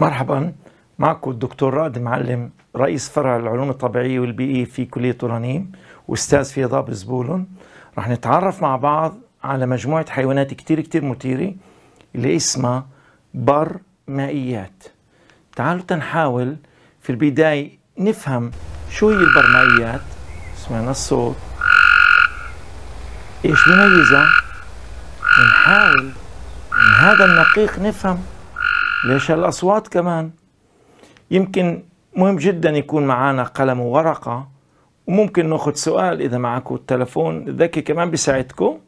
مرحبا معكم الدكتور رائد معلم رئيس فرع العلوم الطبيعية والبيئية في كلية طولانيم واستاذ في ضاب زبولون رح نتعرف مع بعض على مجموعة حيوانات كتير كتير مثيرة اللي اسمها بر مائيات تعالوا تنحاول في البداية نفهم شو هي البرمائيات سمعنا الصوت ايش بميزها نحاول من هذا النقيق نفهم ليش الأصوات كمان يمكن مهم جدا يكون معنا قلم وورقة وممكن ناخذ سؤال إذا معكم التلفون الذكي كمان بيساعدكم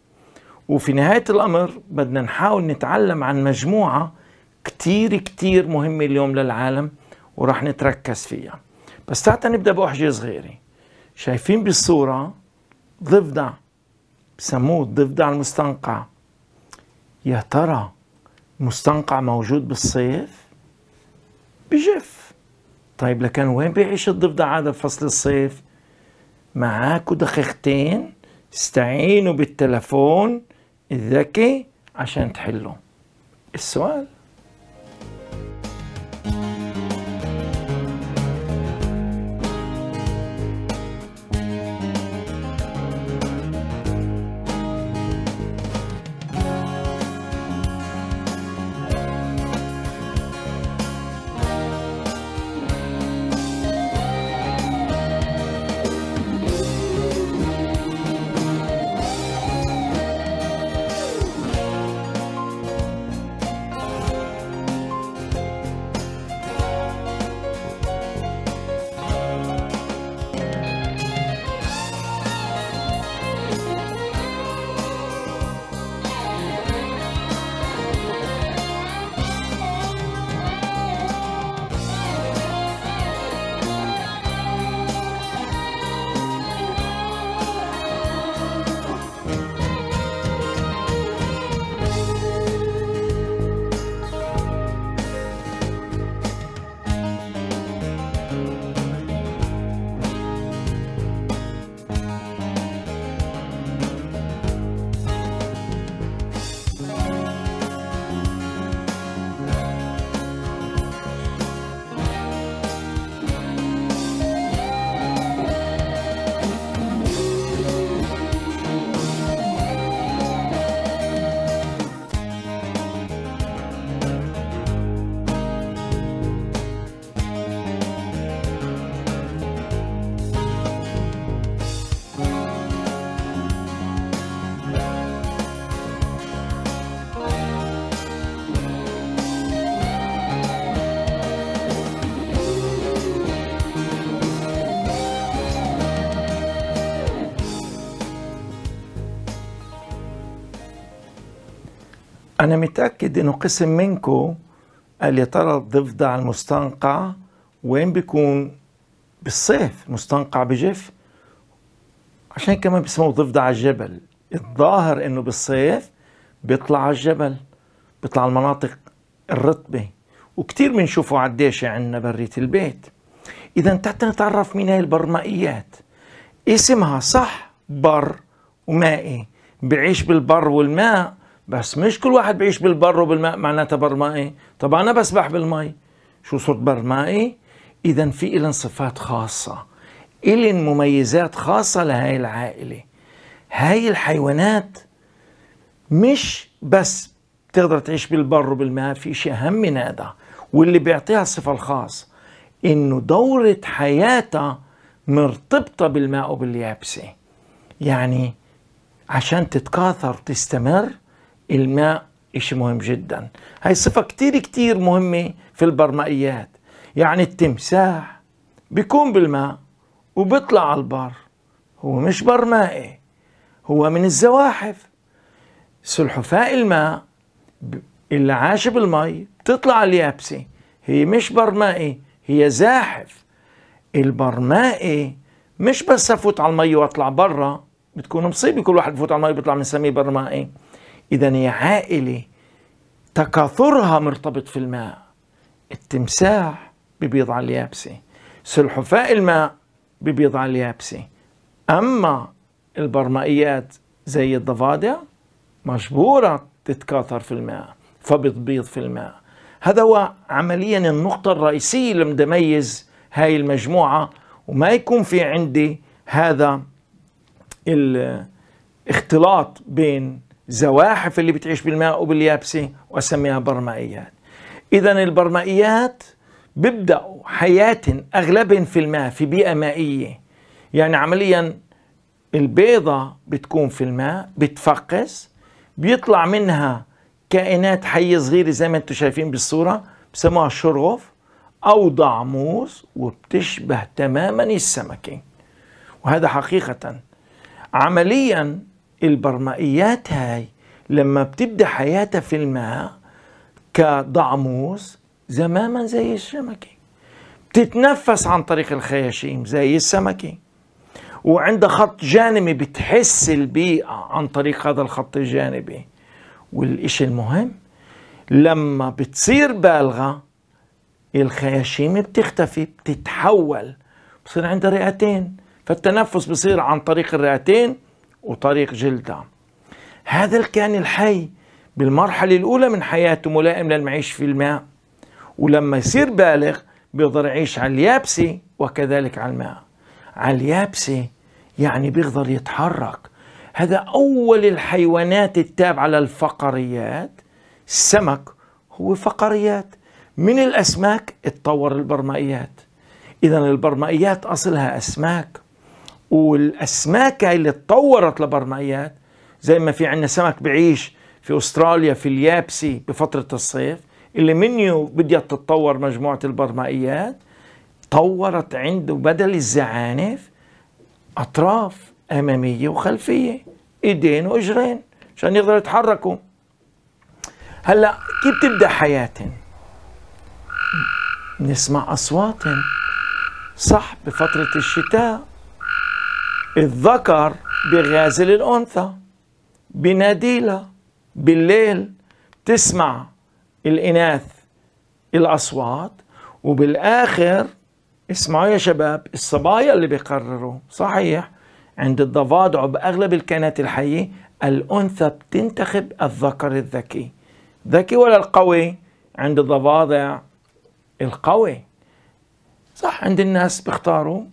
وفي نهاية الأمر بدنا نحاول نتعلم عن مجموعة كتير كتير مهمة اليوم للعالم وراح نتركز فيها بس تعتا نبدأ بأحجة صغيرة شايفين بالصورة ضفدع بسموه الضفدع المستنقع يا ترى مستنقع موجود بالصيف بجف طيب لكن وين بيعيش الضفدع هذا بفصل الصيف معاك دقيقتين استعينوا بالتلفون الذكي عشان تحلوا السؤال أنا متأكد إنه قسم منكم قال يا ترى الضفدع المستنقع وين بيكون بالصيف مستنقع بجف عشان كمان بيسموه ضفدع الجبل الظاهر إنه بالصيف بيطلع على الجبل بيطلع المناطق الرطبة وكتير بنشوفه على الديشة عندنا برية البيت إذا تحت نتعرف مين هاي البرمائيات اسمها صح بر ومائي بعيش بالبر والماء بس مش كل واحد بيعيش بالبر وبالماء معناتها برمائي مائي طب أنا بسبح بالماء شو صرت برمائي إذا في إلن صفات خاصة إلن مميزات خاصة لهي العائلة هاي الحيوانات مش بس بتقدر تعيش بالبر وبالماء في شيء أهم من هذا واللي بيعطيها الصفة الخاص إنه دورة حياتها مرتبطة بالماء وباليابسة يعني عشان تتكاثر تستمر الماء شيء مهم جدا هاي صفة كتير كتير مهمة في البرمائيات يعني التمساح بيكون بالماء وبيطلع على البر هو مش برمائي هو من الزواحف سلحفاء الماء اللي عاش بالمي بتطلع اليابسة هي مش برمائي هي زاحف البرمائي مش بس افوت على المي واطلع برا بتكون مصيبه كل واحد بفوت على المي بيطلع بنسميه برمائي إذا يا عائلة تكاثرها مرتبط في الماء التمساح ببيض على اليابسة سلحفاء الماء ببيض على اليابسة أما البرمائيات زي الضفادع مجبورة تتكاثر في الماء فبتبيض في الماء هذا هو عمليا النقطة الرئيسية اللي أميز هاي المجموعة وما يكون في عندي هذا الاختلاط بين زواحف اللي بتعيش بالماء وباليابسة وأسميها برمائيات إذا البرمائيات بيبدأوا حياه اغلب في الماء في بيئة مائية يعني عمليا البيضة بتكون في الماء بتفقس بيطلع منها كائنات حية صغيرة زي ما انتم شايفين بالصورة بسموها شرغف أو ضعموس وبتشبه تماما السمكة وهذا حقيقة عمليا البرمائيات هاي لما بتبدا حياتها في الماء كضعموس زماما زي السمكه بتتنفس عن طريق الخياشيم زي السمكه وعندها خط جانبي بتحس البيئه عن طريق هذا الخط الجانبي والشيء المهم لما بتصير بالغه الخياشيم بتختفي بتتحول بصير عندها رئتين فالتنفس بصير عن طريق الرئتين وطريق جلدة هذا الكائن الحي بالمرحلة الأولى من حياته ملائم للمعيش في الماء ولما يصير بالغ بيقدر يعيش على اليابسة وكذلك على الماء على اليابسة يعني بيقدر يتحرك هذا أول الحيوانات التابعة للفقريات السمك هو فقريات من الأسماك اتطور البرمائيات إذا البرمائيات أصلها أسماك والاسماك هاي اللي تطورت لبرمائيات زي ما في عندنا سمك بعيش في استراليا في اليابسي بفتره الصيف اللي منيو بديت تتطور مجموعه البرمائيات طورت عنده بدل الزعانف اطراف اماميه وخلفيه ايدين واجرين عشان يقدروا يتحركوا هلا كيف تبدا حياتهم نسمع اصواتهم صح بفتره الشتاء الذكر بغازل الأنثى بناديلة بالليل تسمع الإناث الأصوات وبالآخر اسمعوا يا شباب الصبايا اللي بيقرروا صحيح عند الضفادع بأغلب الكائنات الحية الأنثى بتنتخب الذكر الذكي ذكي ولا القوي عند الضفادع القوي صح عند الناس بيختاروا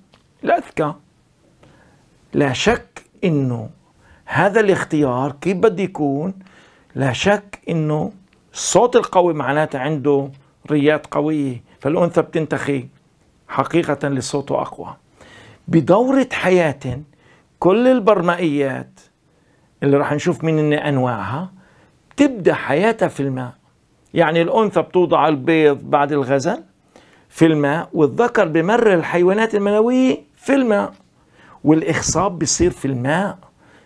الأذكى لا شك انه هذا الاختيار كيف بده يكون لا شك انه الصوت القوي معناته عنده ريات قوية فالأنثى بتنتخي حقيقة لصوته أقوى بدورة حياة كل البرمائيات اللي راح نشوف من أنواعها تبدأ حياتها في الماء يعني الأنثى بتوضع البيض بعد الغزل في الماء والذكر بمر الحيوانات المنوية في الماء والاخصاب بيصير في الماء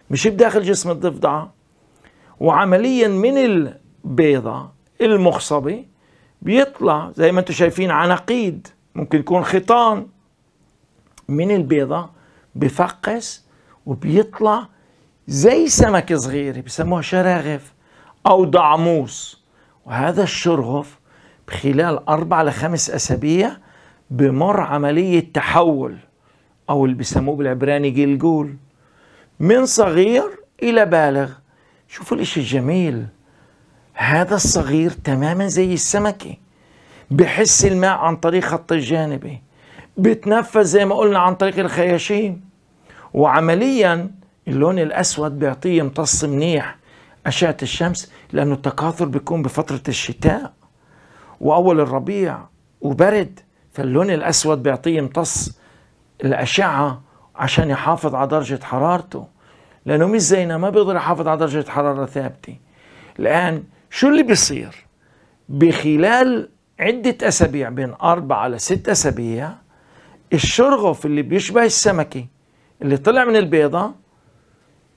مش بداخل جسم الضفدعه وعمليا من البيضه المخصبه بيطلع زي ما انتم شايفين عناقيد ممكن يكون خيطان من البيضه بفقس وبيطلع زي سمكة صغيرة بسموها شراغف أو دعموس وهذا الشرغف خلال أربع لخمس أسابيع بمر عملية تحول أو اللي بيسموه بالعبراني جلجول من صغير إلى بالغ شوفوا الإشي الجميل هذا الصغير تماما زي السمكة بحس الماء عن طريق خط الجانبي بتنفس زي ما قلنا عن طريق الخياشيم وعمليا اللون الأسود بيعطيه يمتص منيح أشعة الشمس لأنه التكاثر بيكون بفترة الشتاء وأول الربيع وبرد فاللون الأسود بيعطيه يمتص الأشعة عشان يحافظ على درجة حرارته لأنه مش زينا ما بيقدر يحافظ على درجة حرارة ثابتة الآن شو اللي بيصير بخلال عدة أسابيع بين أربعة لست أسابيع الشرغف اللي بيشبه السمكة اللي طلع من البيضة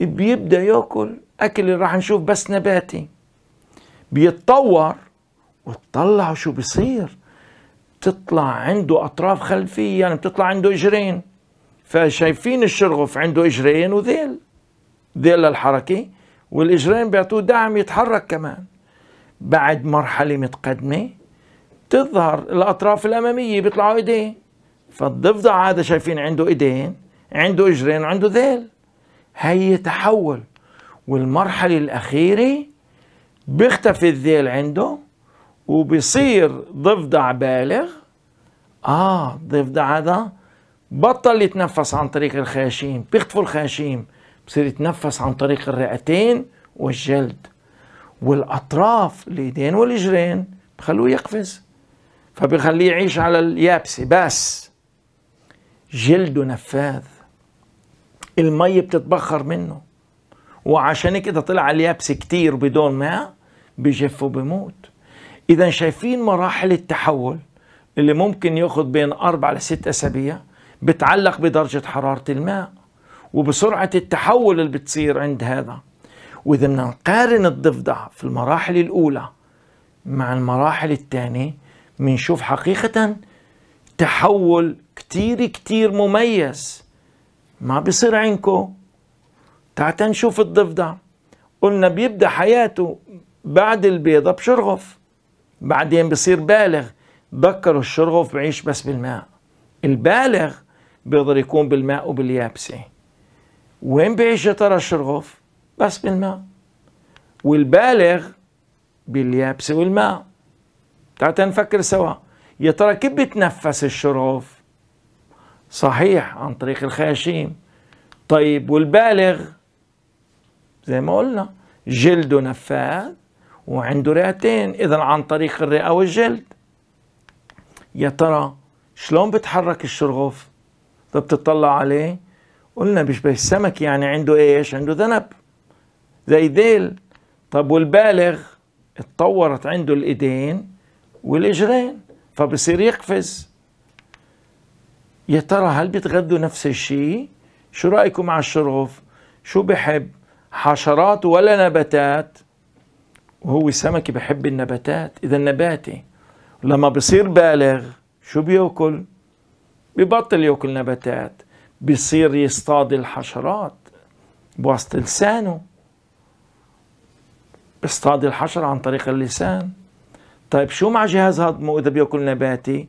بيبدأ يأكل أكل اللي راح نشوف بس نباتي بيتطور وتطلعوا شو بصير بتطلع عنده أطراف خلفية يعني بتطلع عنده إجرين فشايفين الشرغف عنده إجرين وذيل ذيل للحركة والإجرين بيعطوه دعم يتحرك كمان بعد مرحلة متقدمة تظهر الأطراف الأمامية بيطلعوا إيديه فالضفدع هذا شايفين عنده إيدين عنده إجرين وعنده ذيل هي تحول والمرحلة الأخيرة بيختفي الذيل عنده وبصير ضفدع بالغ اه ضفدع هذا بطل يتنفس عن طريق الخياشيم بيخطفوا الخياشيم بصير يتنفس عن طريق الرئتين والجلد والاطراف الايدين والاجرين بخلوه يقفز فبخليه يعيش على اليابسه بس جلده نفاذ المي بتتبخر منه وعشان كده طلع على اليابسه كتير بدون ماء بجف وبموت اذا شايفين مراحل التحول اللي ممكن ياخذ بين اربع لست اسابيع بتعلق بدرجه حراره الماء وبسرعه التحول اللي بتصير عند هذا واذا بدنا نقارن الضفدع في المراحل الاولى مع المراحل الثانيه بنشوف حقيقه تحول كتير كتير مميز ما بيصير عندكم تعال نشوف الضفدع قلنا بيبدا حياته بعد البيضه بشرغف بعدين بصير بالغ بكر الشرغف بعيش بس بالماء البالغ بيقدر يكون بالماء وباليابسة وين بعيش يا ترى الشرغف بس بالماء والبالغ باليابسة والماء تعال نفكر سوا يا ترى كيف بتنفس الشرغف صحيح عن طريق الخياشيم طيب والبالغ زي ما قلنا جلده نفاذ وعنده رئتين إذا عن طريق الرئة والجلد يا ترى شلون بتحرك الشرغوف إذا بتطلع عليه قلنا بيشبه السمك يعني عنده إيش عنده ذنب زي ذيل طب والبالغ اتطورت عنده الإيدين والإجرين فبصير يقفز يا ترى هل بيتغذوا نفس الشيء شو رأيكم مع الشرغف شو بحب حشرات ولا نباتات وهو سمكي بحب النباتات إذا نباتي إيه؟ لما بصير بالغ شو بياكل؟ ببطل ياكل نباتات بصير يصطاد الحشرات بواسطة لسانه بيصطاد الحشرة عن طريق اللسان طيب شو مع جهاز هضمه إذا بياكل نباتي؟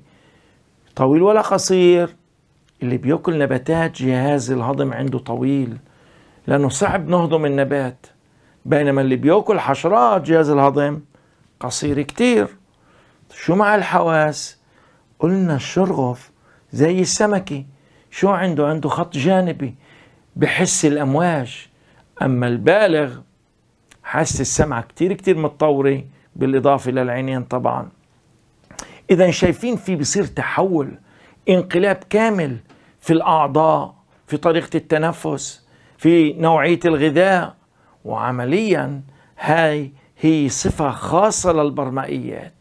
طويل ولا قصير؟ اللي بياكل نباتات جهاز الهضم عنده طويل لأنه صعب نهضم النبات بينما اللي بياكل حشرات جهاز الهضم قصير كتير شو مع الحواس قلنا الشرغف زي السمكة شو عنده عنده خط جانبي بحس الأمواج أما البالغ حاسة السمع كتير كتير متطورة بالإضافة للعينين طبعا إذا شايفين في بصير تحول انقلاب كامل في الأعضاء في طريقة التنفس في نوعية الغذاء وعمليا هاي هي صفة خاصة للبرمائيات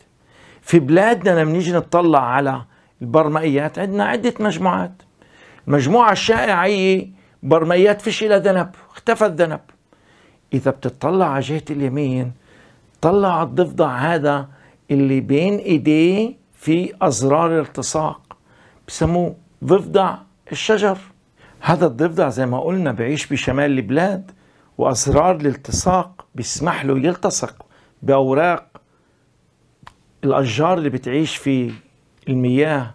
في بلادنا لما نيجي نطلع على البرمائيات عندنا عدة مجموعات المجموعة الشائعة هي برمائيات فيش إلى ذنب اختفى الذنب إذا بتطلع على جهة اليمين طلع على الضفدع هذا اللي بين إيديه في أزرار التصاق بسموه ضفدع الشجر هذا الضفدع زي ما قلنا بعيش بشمال البلاد وأسرار الالتصاق بيسمح له يلتصق بأوراق الأشجار اللي بتعيش في المياه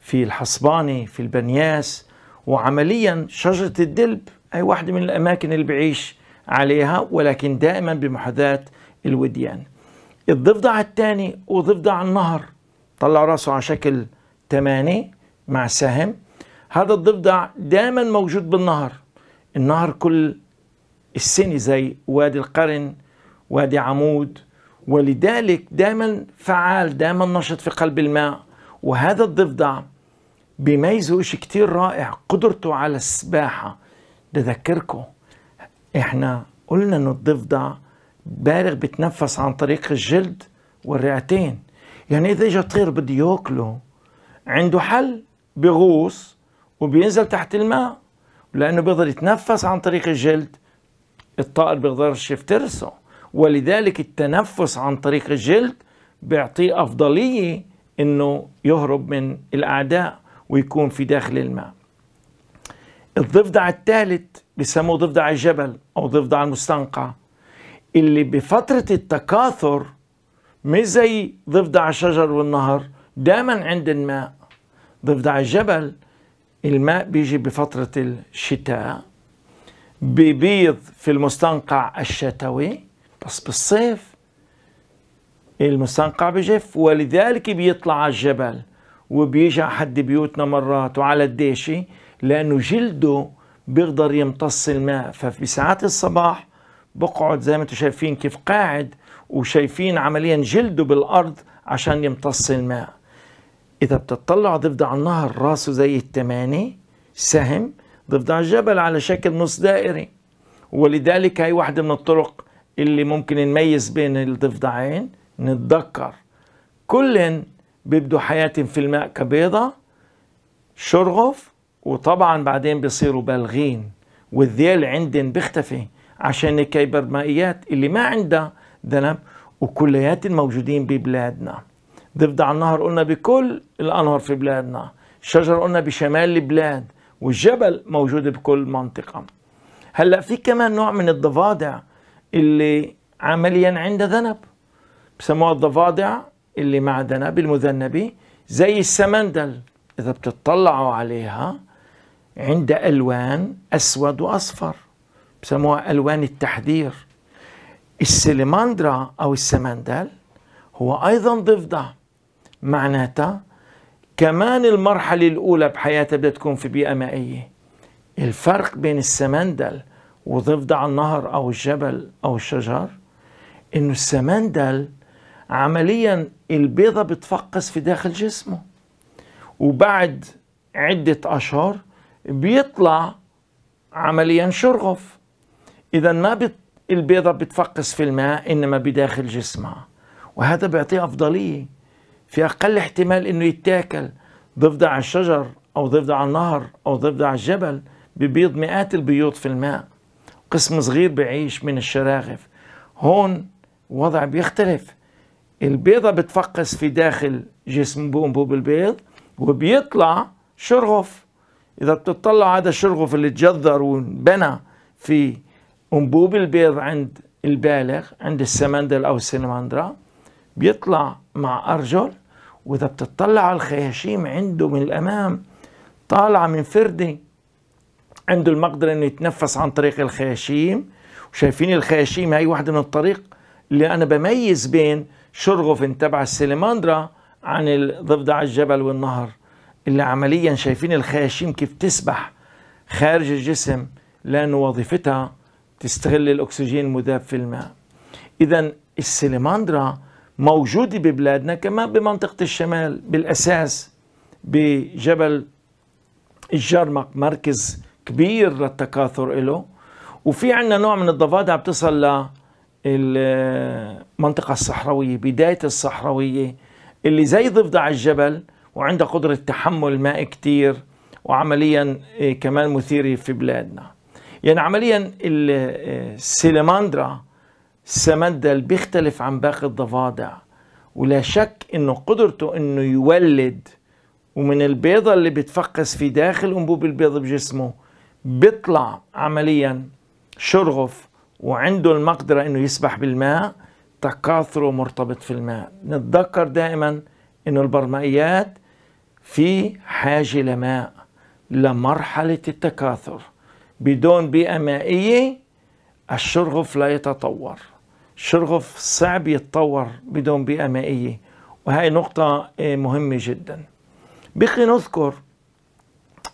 في الحصباني في البنياس وعمليا شجرة الدلب هي واحدة من الأماكن اللي بعيش عليها ولكن دائما بمحاذاة الوديان الضفدع الثاني وضفدع النهر طلع راسه على شكل تماني مع سهم هذا الضفدع دائما موجود بالنهر النهر كل السن زي وادي القرن وادي عمود ولذلك دائما فعال دائما نشط في قلب الماء وهذا الضفدع بيميزه شيء كتير رائع قدرته على السباحة بذكركم احنا قلنا انه الضفدع بالغ بتنفس عن طريق الجلد والرئتين يعني اذا اجى طير بده ياكله عنده حل بغوص وبينزل تحت الماء لانه بيقدر يتنفس عن طريق الجلد الطائر بيقدرش يفترسه ولذلك التنفس عن طريق الجلد بيعطيه أفضلية إنه يهرب من الأعداء ويكون في داخل الماء الضفدع الثالث بيسموه ضفدع الجبل أو ضفدع المستنقع اللي بفترة التكاثر مش زي ضفدع الشجر والنهر دايما عند الماء ضفدع الجبل الماء بيجي بفترة الشتاء ببيض في المستنقع الشتوي بس بالصيف المستنقع بجف ولذلك بيطلع على الجبل وبيجي على حد بيوتنا مرات وعلى الديشي لأنه جلده بيقدر يمتص الماء ففي ساعات الصباح بقعد زي ما انتم شايفين كيف قاعد وشايفين عمليا جلده بالأرض عشان يمتص الماء إذا بتطلع ضفدع النهر راسه زي التماني سهم ضفدع الجبل على شكل نص دائري ولذلك هي واحدة من الطرق اللي ممكن نميز بين الضفدعين نتذكر كل بيبدوا حياتهم في الماء كبيضة شرغف وطبعا بعدين بيصيروا بالغين والذيل عندن بيختفي عشان الكيبرمائيات مائيات اللي ما عندها ذنب وكليات موجودين ببلادنا ضفدع النهر قلنا بكل الأنهر في بلادنا الشجر قلنا بشمال البلاد والجبل موجود بكل منطقة هلا في كمان نوع من الضفادع اللي عمليا عندها ذنب بسموها الضفادع اللي مع ذنب المذنبة زي السمندل إذا بتطلعوا عليها عندها ألوان أسود وأصفر بسموها ألوان التحذير السليماندرا أو السمندل هو أيضا ضفدع معناتها كمان المرحلة الأولى بحياتها بدها تكون في بيئة مائية الفرق بين السمندل وضفدع النهر أو الجبل أو الشجر إنه السمندل عمليا البيضة بتفقس في داخل جسمه وبعد عدة أشهر بيطلع عمليا شرغف إذا ما بت... البيضة بتفقس في الماء إنما بداخل جسمها وهذا بيعطيه أفضلية في أقل احتمال إنه يتاكل ضفدع على الشجر أو ضفدع على النهر أو ضفدع على الجبل ببيض مئات البيوض في الماء قسم صغير بعيش من الشراغف هون وضع بيختلف البيضة بتفقس في داخل جسم بومبوب البيض وبيطلع شرغف إذا بتطلع هذا الشرغف اللي تجذر وانبنى في أنبوب البيض عند البالغ عند السمندل أو السلمندرا بيطلع مع أرجل وإذا بتطلع على الخياشيم عنده من الأمام طالعة من فردة عنده المقدرة إنه يتنفس عن طريق الخياشيم وشايفين الخياشيم هي واحدة من الطريق اللي أنا بميز بين شرغفن تبع السليماندرا عن الضفدع الجبل والنهر اللي عمليا شايفين الخياشيم كيف تسبح خارج الجسم لأن وظيفتها تستغل الأكسجين المذاب في الماء إذا السليماندرا موجودة ببلادنا كمان بمنطقة الشمال بالأساس بجبل الجرمق مركز كبير للتكاثر له وفي عندنا نوع من الضفادع بتصل للمنطقة الصحراوية بداية الصحراوية اللي زي ضفدع الجبل وعندها قدرة تحمل ماء كتير وعمليا إيه، كمان مثيرة في بلادنا يعني عمليا السيلماندرا إيه، السمندل بيختلف عن باقي الضفادع ولا شك انه قدرته انه يولد ومن البيضة اللي بتفقس في داخل انبوب البيض بجسمه بيطلع عمليا شرغف وعنده المقدرة انه يسبح بالماء تكاثره مرتبط في الماء نتذكر دائما انه البرمائيات في حاجة لماء لمرحلة التكاثر بدون بيئة مائية الشرغف لا يتطور شرغف صعب يتطور بدون بيئة مائية وهي نقطة آه، مهمة جدا بقي نذكر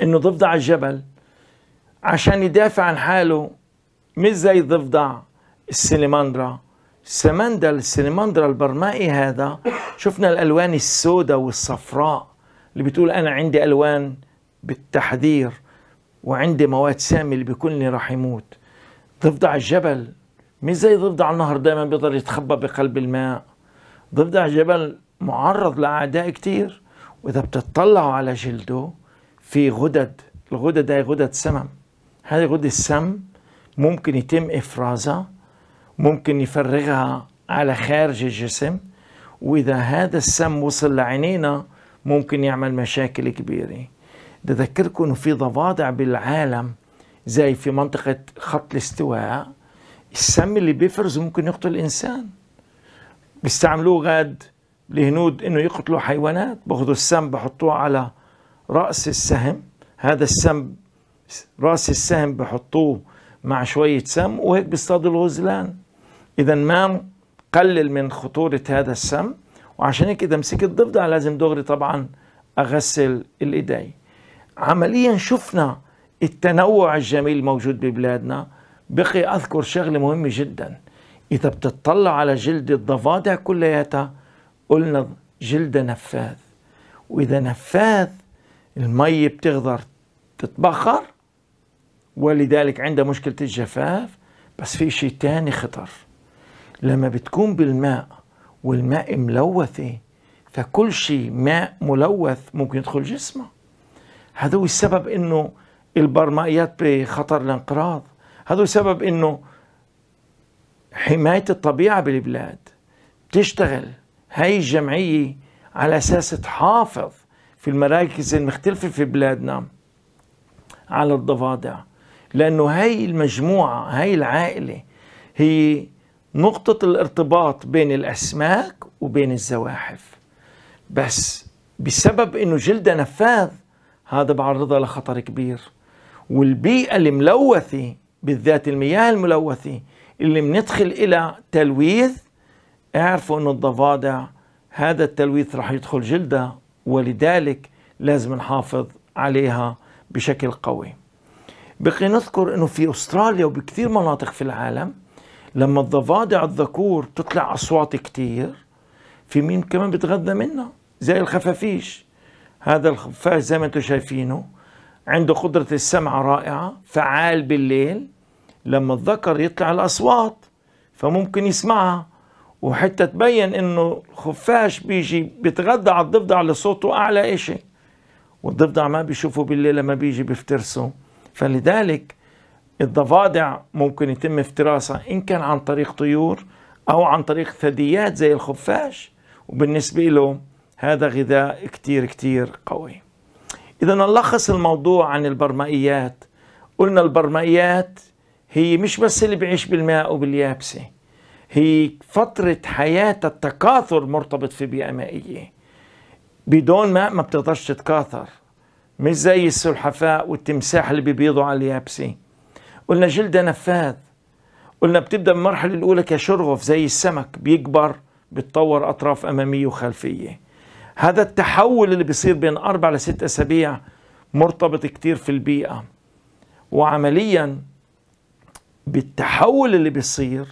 انه ضفدع الجبل عشان يدافع عن حاله مش زي ضفدع السليماندرا سمندل السليماندرا البرمائي هذا شفنا الالوان السوداء والصفراء اللي بتقول انا عندي الوان بالتحذير وعندي مواد سامه اللي بيكون راح يموت ضفدع الجبل مش زي ضفدع النهر دايما بيقدر يتخبى بقلب الماء ضفدع جبل معرض لأعداء كتير وإذا بتطلعوا على جلده في غدد الغدد هي غدد سمم هذه غدد السم ممكن يتم إفرازها ممكن يفرغها على خارج الجسم وإذا هذا السم وصل لعينينا ممكن يعمل مشاكل كبيرة بذكركم إنه في ضفادع بالعالم زي في منطقة خط الاستواء السم اللي بيفرز ممكن يقتل الانسان بيستعملوه غاد الهنود انه يقتلوا حيوانات باخذوا السم بحطوه على راس السهم هذا السم راس السهم بحطوه مع شويه سم وهيك بيصطادوا الغزلان اذا ما قلل من خطوره هذا السم وعشان هيك اذا مسكت الضفدع لازم دغري طبعا اغسل الايدي عمليا شفنا التنوع الجميل الموجود ببلادنا بقي أذكر شغلة مهمة جدا إذا بتطلع على جلد الضفادع كلياتها قلنا جلدها نفاذ وإذا نفاذ المي بتقدر تتبخر ولذلك عندها مشكلة الجفاف بس في شيء تاني خطر لما بتكون بالماء والماء ملوثة فكل شيء ماء ملوث ممكن يدخل جسمه هذا هو السبب انه البرمائيات بخطر الانقراض هذا سبب انه حماية الطبيعة بالبلاد بتشتغل هاي الجمعية على أساس تحافظ في المراكز المختلفة في بلادنا على الضفادع لأنه هاي المجموعة هاي العائلة هي نقطة الارتباط بين الأسماك وبين الزواحف بس بسبب أنه جلدها نفاذ هذا بعرضها لخطر كبير والبيئة الملوثة بالذات المياه الملوثة اللي بندخل إلى تلويث اعرفوا أنه الضفادع هذا التلويث راح يدخل جلدها ولذلك لازم نحافظ عليها بشكل قوي بقي نذكر أنه في أستراليا وبكثير مناطق في العالم لما الضفادع الذكور تطلع أصوات كتير في مين كمان بتغذى منها زي الخفافيش هذا الخفاش زي ما انتم شايفينه عنده قدرة السمع رائعة فعال بالليل لما الذكر يطلع الأصوات فممكن يسمعها وحتى تبين انه الخفاش بيجي بيتغذى على الضفدع لصوته اعلى اشي والضفدع ما بيشوفه بالليل لما بيجي بيفترسه فلذلك الضفادع ممكن يتم افتراسها ان كان عن طريق طيور او عن طريق ثدييات زي الخفاش وبالنسبة له هذا غذاء كتير كتير قوي اذا نلخص الموضوع عن البرمائيات قلنا البرمائيات هي مش بس اللي بيعيش بالماء وباليابسة هي فترة حياة التكاثر مرتبط في بيئة مائية بدون ماء ما بتقدرش تتكاثر مش زي السلحفاء والتمساح اللي بيبيضوا على اليابسة قلنا جلده نفاذ قلنا بتبدأ بالمرحلة الأولى كشرغف زي السمك بيكبر بتطور أطراف أمامية وخلفية هذا التحول اللي بيصير بين أربع لست أسابيع مرتبط كتير في البيئة وعملياً بالتحول اللي بيصير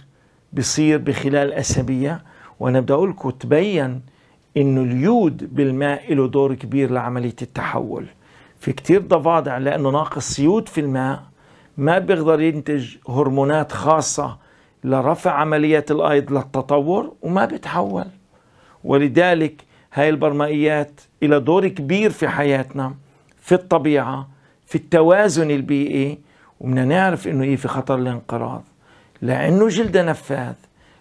بيصير بخلال أسابيع وأنا بدي أقول لكم تبين إنه اليود بالماء له دور كبير لعملية التحول في كتير ضفادع لأنه ناقص يود في الماء ما بيقدر ينتج هرمونات خاصة لرفع عمليات الأيض للتطور وما بتحول ولذلك هاي البرمائيات إلى دور كبير في حياتنا في الطبيعة في التوازن البيئي وبدنا نعرف انه ايه في خطر الانقراض لانه جلده نفاذ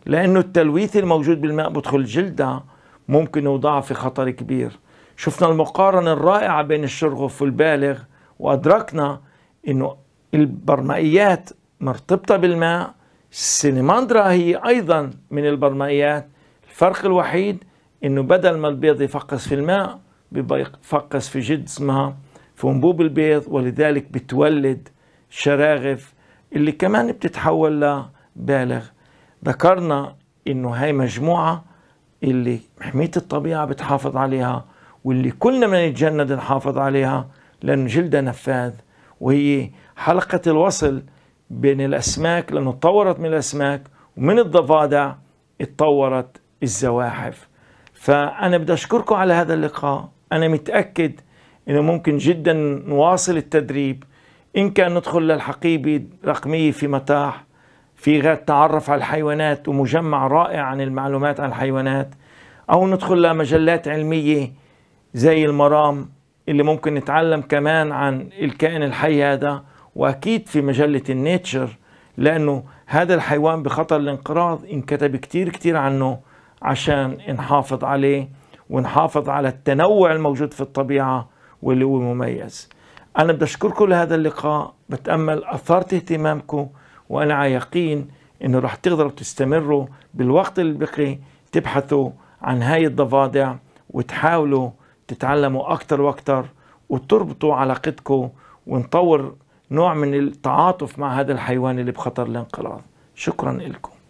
لانه التلويث الموجود بالماء بدخل جلده ممكن يوضعها في خطر كبير شفنا المقارنة الرائعة بين الشرغف والبالغ وأدركنا أنه البرمائيات مرتبطة بالماء السينماندرا هي أيضا من البرمائيات الفرق الوحيد أنه بدل ما البيض يفقس في الماء بيفقس في جسمها في أنبوب البيض ولذلك بتولد شراغف اللي كمان بتتحول لبالغ ذكرنا انه هاي مجموعة اللي محمية الطبيعة بتحافظ عليها واللي كلنا من نتجند نحافظ عليها لأن جلدها نفاذ وهي حلقة الوصل بين الأسماك لأنه تطورت من الأسماك ومن الضفادع اتطورت الزواحف فأنا بدي أشكركم على هذا اللقاء أنا متأكد أنه ممكن جدا نواصل التدريب إن كان ندخل للحقيبة رقمية في متاح في غاد تعرف على الحيوانات ومجمع رائع عن المعلومات عن الحيوانات أو ندخل لمجلات علمية زي المرام اللي ممكن نتعلم كمان عن الكائن الحي هذا وأكيد في مجلة النيتشر لأنه هذا الحيوان بخطر الانقراض انكتب كتير كتير عنه عشان نحافظ عليه ونحافظ على التنوع الموجود في الطبيعة واللي هو مميز أنا بدي أشكركم لهذا اللقاء بتأمل أثارت اهتمامكم وأنا على يقين أنه رح تقدروا تستمروا بالوقت اللي بقي تبحثوا عن هاي الضفادع وتحاولوا تتعلموا أكثر وأكثر وتربطوا علاقتكم ونطور نوع من التعاطف مع هذا الحيوان اللي بخطر الانقراض شكرا لكم